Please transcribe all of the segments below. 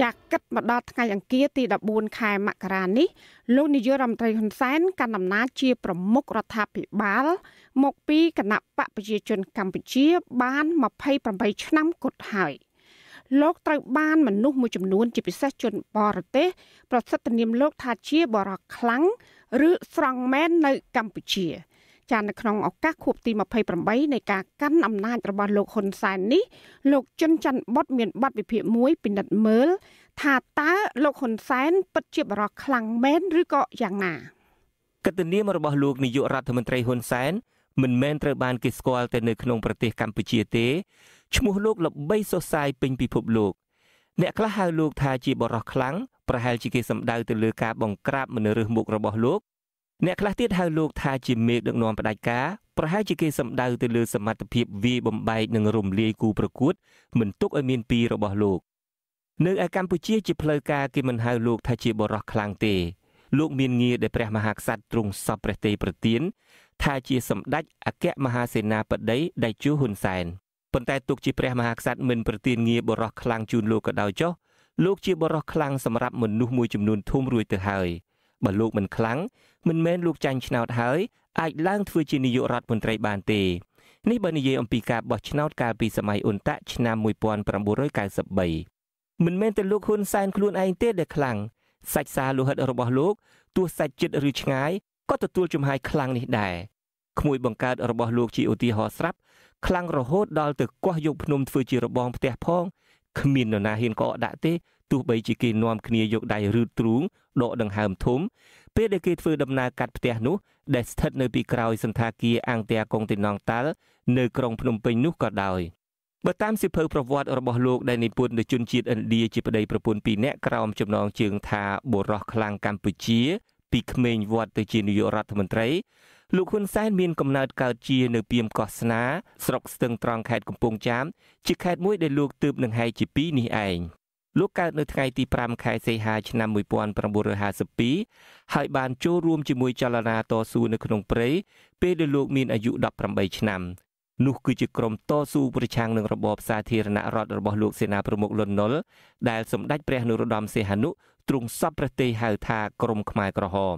ចាស់គិតមកដល់ថ្ងៃអង្គារទី14ខែមករានេះលោកនាយករដ្ឋមន្ត្រីហ៊ុនសែន កាន់អំណាចជាប្រមុខរដ្ឋាភិបាល មកពីគណៈបកប្រជាជនកម្ពុជា បាន28ឆ្នាំគត់ហើយលោកត្រូវបានមនុស្សមួយចំនួន ជាពិសេសជនបរទេស ប្រសិទ្ធនាមលោក ថាជាបរោះខ្លាំងឬស្រង់មែននៅ កម្ពុជា។ចានៅក្នុងឱកាសខួបទី28នៃការកាន់អំណាចរបស់លោកហ៊ុនសែននេះលោកជុនច័ន្ទបុតមានប័ណ្ណវិភាគមួយពិនិត្យមើលថាតើលោកហ៊ុនសែនពិតជាបរិសុទ្ធខ្លាំងមែនឬក៏យ៉ាងណាកតនាមរបស់លោកនាយករដ្ឋមន្ត្រីហ៊ុនសែនមិនមែនត្រូវបានគេស្គាល់តែនៅក្នុងប្រទេសកម្ពុជាទេឈ្មោះលោកល្បីសុសាយពេញពិភពលោកអ្នកខ្លះហៅលោក ថាជាបរិសុទ្ធខ្លាំងប្រហែលជាគេសំដៅទៅលើការបង្ក្រាបមនុស្សមុខរបស់លោកអ្នកខ្លះទៀតហៅលោកថាជាមេដឹកនាំផ្ដាច់ការប្រហែលជាគេសម្ដៅទៅលើសមត្ថភាពវាយបំបែកនិងរំលាយគូប្រកួត មិនទុកឲ្យមានពីរបស់លោកនៅឯកម្ពុជាជាផ្លូវការគេមិនហៅលោកថាជាបរោះខ្លាំងទេ លោកមានងារដែលព្រះមហាក្សត្រទ្រង់សពព្រះទេប្រទានថាជាសម្ដេចអគ្គមហាសេនាបតីដៃជូហ៊ុនសែនប៉ុន្តែទុកជាព្រះមហាក្សត្រមិនប្រទានងារបរោះខ្លាំងជូនលោកក៏ដោយចុះលោកជាបរោះខ្លាំងសម្រាប់មនុស្សមួយចំនួនធំរួចទៅហើយបើលោកមិនខ្លាំងមិនមែនលោកចាញ់ឆ្នោតហើយអាចឡើង ធ្វើជានាយករដ្ឋមន្ត្រីបានទេនេះបើនិយាយអំពីការបោះឆ្នោតកាលពីសម័យអ៊ុនតាក់ឆ្នាំ1993មិនមែនតែលោកហ៊ុនសែនខ្លួនឯងទេដែលខ្លាំងសាច់សាលោហិតរបស់លោកទោះសាច់ចិត្តឬឆ្ងាយក៏ទទួលចំហាយខ្លាំងនេះដែរក្មួយបង្កើតរបស់លោកជាឧទាហរណ៍ស្រាប់ខ្លាំងរហូតដល់ទៅកោះយកភ្នំធ្វើជារបងផ្ទះផងគ្មាននរណាហ៊ានកោដាក់ទេទោះបីជាគេនាំគ្នាយកដៃរឺតទ្រូងដកដង្ហើមធំពេលដែលគេធ្វើដំណើរកាត់ផ្ទះនោះដែលស្ថិតនៅពីក្រោយសន្តាគារអង្គតាកុងទីណងតាល់នៅក្រុងភ្នំពេញនោះក៏ដោយបើតាមសិភៅប្រវត្តិរបស់លោកដែលនិពន្ធនៅជនជាតិឥណ្ឌាជាប្តីប្រពន្ធពីរនាក់ក្រោមចំណងជើងថាបុរសខ្លាំងកម្ពុជា ពីក្មេងវត្តទៅជានាយករដ្ឋមន្ត្រីលោកហ៊ុនសែនមានកំណើតកើតជានៅពីមកោះស្នាស្រុកស្ទឹងត្រង់ខេត្តកំពង់ចាមជាខេត្តមួយដែលលោកទើបនឹងហែកជាពីរនេះឯងលោកកើតនៅថ្ងៃទី5ខែសីហាឆ្នាំ1952ហើយបានចូលរួមជាមួយចលនាតស៊ូនៅក្នុងព្រៃពេលដែលលោកមានអាយុ18ឆ្នាំ នោះគឺជាក្រុមតស៊ូប្រឆាំងនឹងរបបសាធារណរដ្ឋរបស់លោកសេនាប្រមុខលន់នុលដែលសម្ដេចព្រះនរោត្តមសីហនុទ្រង់សពប្រទេសហៅថាក្រុមខ្មែរក្រហម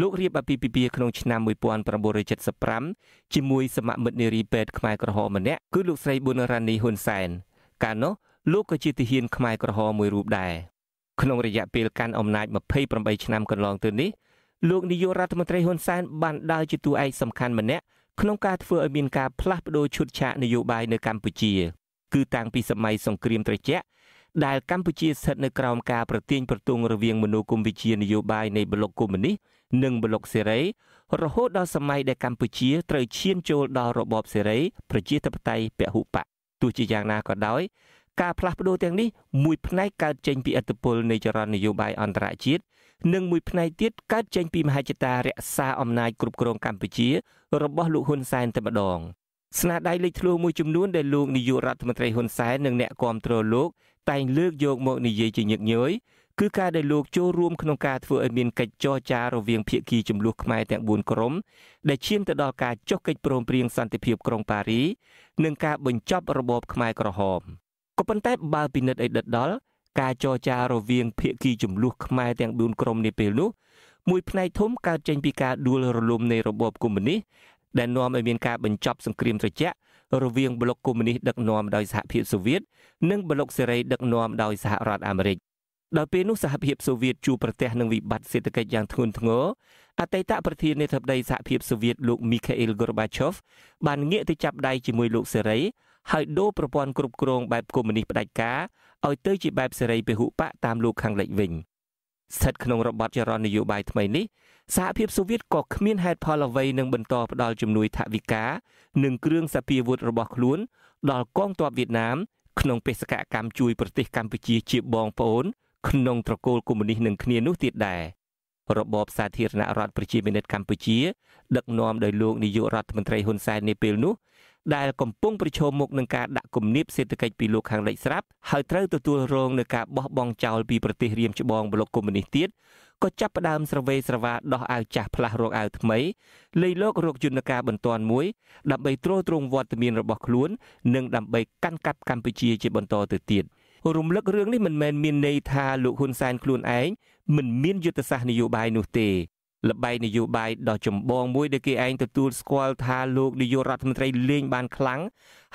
លោករៀបអាពាហ៍ពិពាហ៍ក្នុងឆ្នាំ1975ជាមួយសមាមិត្តនារីពេទ្យខ្មែរក្រហមម្នាក់គឺលោកស្រីប៊ុនរ៉ានីហ៊ុនសែនកាលនោះលោកក៏ជាទាហានខ្មែរក្រហមមួយរូបដែរក្នុងរយៈពេលកាន់អំណាច28ឆ្នាំកន្លងទៅនេះ លោកនាយករដ្ឋមន្ត្រីហ៊ុនសែនបានដើរជាតួឯកសំខាន់ម្នាក់ក្នុងការធ្វើឲ្យមានការផ្លាស់ប្ដូរឈុតឆាកនយោបាយនៅកម្ពុជាគឺតាំងពីសម័យសង្គ្រាមត្រជាក់ដែលកម្ពុជាស្ថិតនៅក្រោមការប្រទាញប្រទង់រវាងមនោគមវិជ្ជានយោបាយនៃប្លុកកុម្មុយនីសនិងប្លុកសេរីរហូតដល់សម័យដែលកម្ពុជា ត្រូវឈានចូលដល់របបសេរីប្រជាធិបតេយ្យពហុបកទោះជាយ៉ាងណាក៏ដោយការផ្លាស់ប្ដូរទាំងនេះមួយផ្នែកកើតចេញពីឥទ្ធិពលនៃចរន្តនយោបាយអន្តរជាតិនិងមួយផ្នែកទៀតកើតចេញពីមហិច្ឆតារក្សាអំណាចគ្រប់គ្រងកម្ពុជារបស់លោកហ៊ុនសែនតែម្ដង ស្នាដៃលេចធ្លោមួយចំនួនដែលលោកនាយករដ្ឋមន្ត្រីហ៊ុនសែននិងអ្នកគាំទ្រលោកតែងលើកយកមកនិយាយជាញឹកញយគឺការដែលលោកចូលរួមក្នុងការធ្វើឲ្យមានកិច្ចចរចារវាងភាគីចំនួនខ្មែរទាំង4ក្រុមដែលឈានទៅដល់ការចុះកិច្ចព្រមព្រៀងសន្តិភាពក្រុងប៉ារី និងការបញ្ចប់របបខ្មែរក្រហម។ក៏ប៉ុន្តែបើពិនិត្យឲ្យដិតដល់ការចរចារវាងភាគីចំនួនខ្មែរទាំង4ក្រុមនេះពេលនោះមួយផ្នែកធំកើតចេញពីការដួលរលំនៃរបបកុម្មុយនីសដែលនាំឲ្យមានការបញ្ចប់សង្គ្រាមត្រជាក់រវាងប្លុកកុម្មុយនីសដឹកនាំដោយសហភាពសូវៀតនិងប្លុកសេរីដឹកនាំដោយសហរដ្ឋអាមេរិកដល់ពេលនោះសហភាពសូវៀតជួបប្រទះនឹងវិបត្តិសេដ្ឋកិច្ចយ៉ាងធ្ងន់ធ្ងរអតីតប្រធានាធិបតីសហភាពសូវៀតលោកមីខាអ៊ីលហ្គោរបាឈូវបានងាកទៅចាប់ដៃជាមួយលោកសេរីហើយដូរប្រព័ន្ធគ្រប់គ្រងបែបកុម្មុយនីសផ្ដាច់ការឲ្យទៅជាបែបសេរីពហុបកតាមលោកខាងលិចវិញស្ថិតក្នុងរបបចរន្តនយោបាយថ្មីនេះសហភាពសូវៀតក៏គ្មានហេតុផលអ្វីនឹងបន្តផ្ដល់ជំនួយថវិកានិងគ្រឿងសព្វាវុធរបស់ខ្លួន ដល់កងទ័ពវៀតណាមក្នុងបេសកកម្មជួយប្រទេសកម្ពុជាជាបងប្អូន ក្នុងត្រកូលកុម្មុយនីសនឹងគ្នានោះទៀតដែររបបសាធារណរដ្ឋប្រជាមានិតកម្ពុជាដឹកនាំដោយលោកនាយករដ្ឋមន្ត្រីហ៊ុនសែននាពេលនោះដែលកំពុងប្រឈមមុខនឹងការដាក់គំនាបសេដ្ឋកិច្ចពីលោកខាងលិចស្រាប់ហើយត្រូវទទួលរងនឹងការបោះបង់ចោលពីប្រទេសរៀមច្បងប្លុកកុម្មុយនីសទៀតក៏ចាប់ផ្ដើមស្រវេស្រវាដោះអាវចាស់ផ្លាស់រកអាវថ្មីលេខលោករកយន្តការបន្ទាន់មួយដើម្បីទ្រទ្រង់វត្តមានរបស់ខ្លួននិងដើម្បីកាន់កាប់កម្ពុជាជាបន្តទៅទៀតរំលឹករឿងនេះមិនមែនមានន័យថាលោកហ៊ុនសែនខ្លួនឯងមិនមានយុទ្ធសាស្ត្រនយោបាយនោះទេលបែកនយោបាយដ៏ចម្បងមួយដែលគេឯងទទួលស្គាល់ថាលោកនាយករដ្ឋមន្ត្រីលេងបានខ្លាំង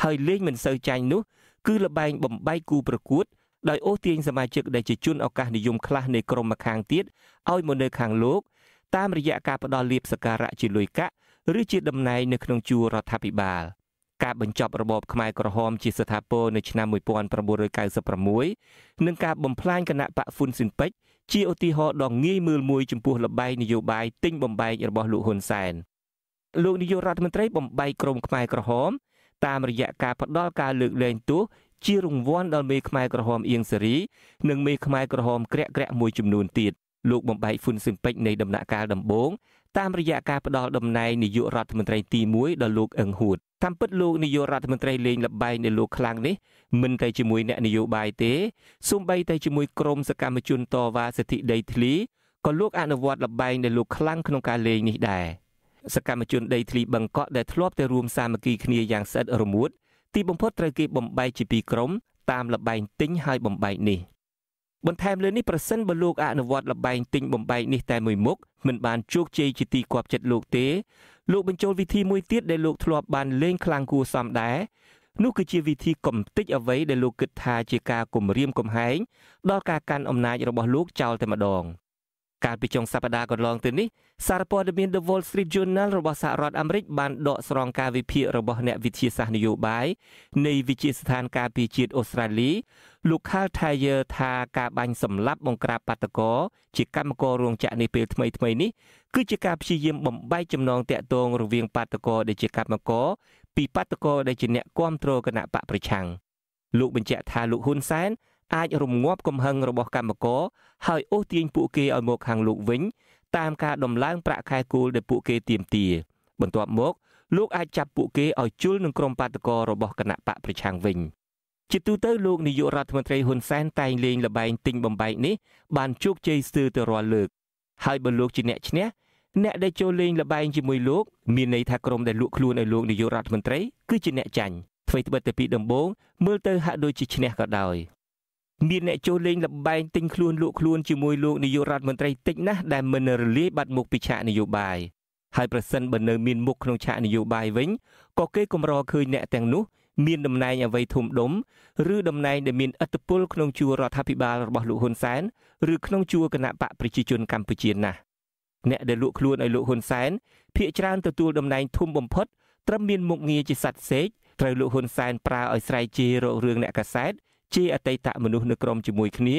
ហើយលេងមិនសូវចាញ់នោះ គឺលបែងបំបែកគូប្រកួត ដោយអូសទាញសមាជិកដែលជាជនឱកាសនិយមខ្លះនៃក្រុមម្ខាងទៀតឲ្យមកនៅខាងលោកតាមរយៈការផ្ដល់លៀបសការៈជាលុយកាក់ឬជាតំណែងនៅក្នុងជួររដ្ឋាភិបាល។ការបញ្ចប់របបខ្មែរក្រហមជាស្ថាពរនៅឆ្នាំ1996និងការបំផ្លាញគណៈបកហ្វុនស៊ិនពេជ្រជាឧទាហរណ៍ដ៏ងាយមើលមួយចំពោះលបែងនយោបាយទិញបំបែករបស់លោកហ៊ុនសែនលោកនាយករដ្ឋមន្ត្រីបំបែកក្រមខ្មែរក្រហមតាមរយៈការផ្ដល់ការលើក លែងទោសជារង្វាន់ដល់មេខ្មែរក្រហមអៀងសេរីនិងមេខ្មែរក្រហមក្រាក់ក្រាក់មួយចំនួនទៀតលោកបំបែកហ្វុនស៊ិនពេជ្រនៃដំណាក់កាលដំបូងតាមរយៈការផ្ដល់តំណែងនាយករដ្ឋមន្ត្រីទី1ដល់លោកអឹងហួតតាមពិតលោកនាយករដ្ឋមន្ត្រីលេងលបែងនៅលោកខ្លាំងនេះមិនតែជាមួយអ្នកនយោបាយទេសូម្បីតែជាមួយក្រុមសកម្មជនតវ៉ាសិទ្ធិដីធ្លីក៏លោកអនុវត្តលបែងនៅលោកខ្លាំងក្នុងការលេងនេះដែរសកម្មជនដីធ្លីបឹងកក់ដែលធ្លាប់តែរួមសាមគ្គីគ្នាយ៉ាងស្អិតរមួតទីបំផុតត្រូវគេបំបែកជាពីរក្រុមតាមលបែងទិញហើយបំបែកនេះបន្ថែមលើនេះប្រសិនបើលោកអនុវត្តលបែងទិញបំបែកនេះតែមួយមុខមិនបានជោគជ័យជាទីគាប់ចិត្តលោកទេ លោកបញ្ចូលវិធីមួយទៀតដែលលោកធ្លាប់បានលេងខ្លាំងគួរសមដែរនោះគឺជាវិធីកំទេចអ្វីដែលលោកគិតថាជាការគំរាមកំហែងដល់ការកាន់អំណាចរបស់លោកចោលតែម្ដងកាលពីចុងសប្តាហ៍កន្លងទៅនេះសារព័ត៌មាន The Wall Street Journal របស់សហរដ្ឋអាមេរិកបានដកស្រង់ការវិភាគរបស់អ្នកវិទ្យាសាស្ត្រនយោបាយនៃវិទ្យាស្ថានការពារជាតិអូស្ត្រាលី លោក Karl Thayer ថាការបាញ់សម្លាប់បង្ក្រាបបាតកោជាកម្មកររោងចក្រនេះពេលថ្មីថ្មីនេះគឺជាការព្យាយាមបំបែកចំណងតាក់ទងរវាងបាតកោដែលជាកម្មករពីបាតកោដែលជាអ្នកគ្រប់គ្រងគណៈបកប្រឆាំងលោកបញ្ជាក់ថាលោកហ៊ុនសែនអាចរំងាប់កំហឹងរបស់កម្មករហើយអូសទាញពួកគេឲ្យមកខាងលោកវិញតាមការដំឡើងប្រាក់ខែគោលដែលពួកគេទាមទារបន្ទាប់មក លោកអាចចាប់ពួកគេឲ្យជល់នឹងក្រុមបាតកោរបស់គណៈបកប្រឆាំងវិញជាទូទៅលោកនាយករដ្ឋមន្ត្រីហ៊ុនសែនតែងលេងល្បែងទិញបំបែកនេះ បានជោគជ័យស្ទើរទៅរាល់លើកហើយបើលោកជាអ្នកឈ្នះអ្នកដែលចូលលេងល្បែងជាមួយលោកមានន័យថាក្រុមដែលលក់ខ្លួនឲ្យលោកនាយករដ្ឋមន្ត្រីគឺជាអ្នកចាញ់អ្វីត្បិតតែពីដំបូងមើលទៅហាក់ដូចជាឈ្នះក៏ដោយមានអ្នកចុះលេងលបែងទិញខ្លួនលក់ខ្លួនជាមួយលោកនាយករដ្ឋមន្ត្រីតិចណាស់ដែលមិនរលាយបាត់មុខពីឆាកនយោបាយហើយប្រសិនបើនៅមានមុខក្នុងឆាកនយោបាយវិញក៏គេកម្រឃើញអ្នកទាំងនោះមានតំណែងអ្វីធំដុំឬតំណែងដែលមានឥទ្ធិពលក្នុងជួររដ្ឋាភិបាលរបស់លោកហ៊ុនសែនឬក្នុងជួរគណៈបកប្រជាជនកម្ពុជាណាស់អ្នកដែលលក់ខ្លួនឲ្យលោកហ៊ុនសែនភាកច្រើនទទួលតំណែងធំបំផុតត្រឹមមានមុខងារជាសັດសេកត្រូវលោកហ៊ុនសែនប្រើឲ្យស្រ័យជេររករឿងអ្នកកាសែតជាអតីតមនុស្សនៅក្រមជាមួយគ្នា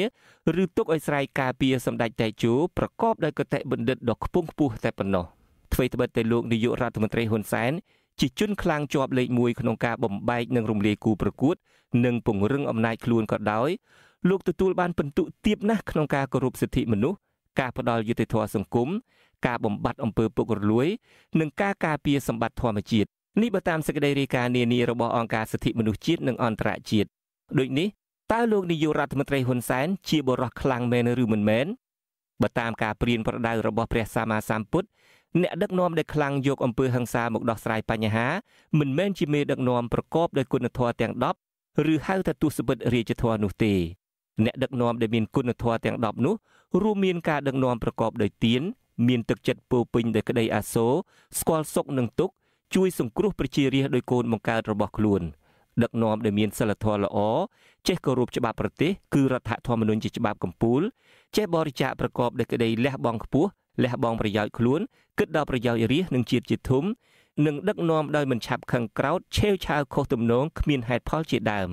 ឬទុកឲ្យស្រ័យការពារសម្ដេចតេជោប្រកបដោយគតិបណ្ឌិតដ៏ខ្ពង់ខ្ពស់តែប៉ុណ្ណោះអ្វីត្បិតតែលោកនាយករដ្ឋមន្ត្រីហ៊ុនសែនជាជនខ្លាំងជាប់លេខ1ក្នុងការបំបែកនិងរំលាយគូប្រកួតនិងពង្រឹងអំណាចខ្លួនក៏ដោយលោកទទួលបានពិន្ទុទាបណាស់ក្នុងការគោរពសិទ្ធិមនុស្សការផ្ដល់យុត្តិធម៌សង្គមការបំបត្តិអំពើពុករលួយនិងការការពារសម្បត្តិធម្មជាតិនេះបើតាមសេចក្តីរាយការណ៍នានារបស់អង្គការសិទ្ធិមនុស្សជាតិនិងអន្តរជាតិដូចនេះតើលោកនាយករដ្ឋមន្ត្រីហ៊ុនសែនជាបរិះខ្លាំងមែនឬមិនមែនបើតាមការព្រៀនប្រដៅរបស់ព្រះសម្មាសម្ពុទ្ធអ្នកដឹកនាំដែលខ្លាំងយកអំពើហិង្សាមកដោះស្រាយបញ្ហាមិនមែនជាមេដឹកនាំប្រកបដោយគុណធម៌ទាំង10ឬហៅថាទស្សពិតរាជធម៌នោះទេ អ្នកដឹកនាំដែលមានគុណធម៌ទាំង10នោះរួមមានការដឹកនាំប្រកបដោយទានមានទឹកចិត្តពោពេញដោយក្តីអាសូរស្គាល់សុខនិងទុក្ខជួយសង្គ្រោះប្រជារាស្ត្រដោយគោលបង្កើតរបស់ខ្លួន។ដឹកនាំដែលមានសិលធម៌ល្អចេះគោរពច្បាប់ប្រទេស គឺរដ្ឋធម្មនុញ្ញជាច្បាប់កម្ពុជាចេះបរិច្ចាគប្រកបដោយក្តីលះបង់ខ្ពស់លះបង់ប្រយោជន៍ខ្លួនគិតដល់ប្រយោជន៍រាជនិងជាតិជាធំនិងដឹកនាំដោយមិនឆាប់ខឹងក្រោធឆេវឆាវខុសទំនងគ្មានហេតុផលជាដើម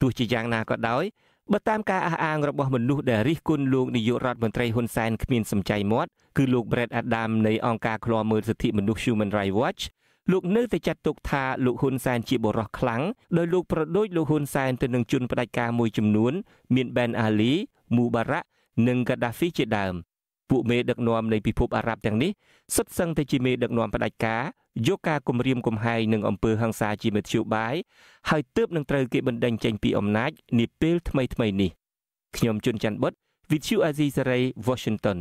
ទោះជាយ៉ាងណាក៏ដោយបើតាមការអះអាងរបស់មនុស្សដែលរិះគន់លោកនាយករដ្ឋមន្ត្រីហ៊ុនសែនគ្មានសម្ចៃមាត់គឺលោក Brett Adam នៃអង្គការឃ្លាំមើលសិទ្ធិមនុស្ស Human Rights Watch លោកនៅតែចាត់ទុកថាលោកហ៊ុនសែនជាបរិសុទ្ធខ្លាំងដោយលោកប្រដូចលោកហ៊ុនសែនទៅនឹងជនផ្ដាច់ការមួយចំនួនមានបេនអាលីមូបារ៉ាក់និងកាដាហ្វីជាដើម ពួកមេដឹកនាំនៃពិភព អារ៉ាប់ទាំងនេះសុទ្ធសឹងតែជាមេដឹកនាំផ្ដាច់ការយកការគំរាមកំហែងនឹងអំពើហិង្សាជាមធ្យោបាយហើយទើបនឹងត្រូវគេបណ្ដេញចេញពីអំណាចនាពេល ថ្មីៗនេះខ្ញុំជុនច័ន្ទបុត Vithu Azizi Saray Washington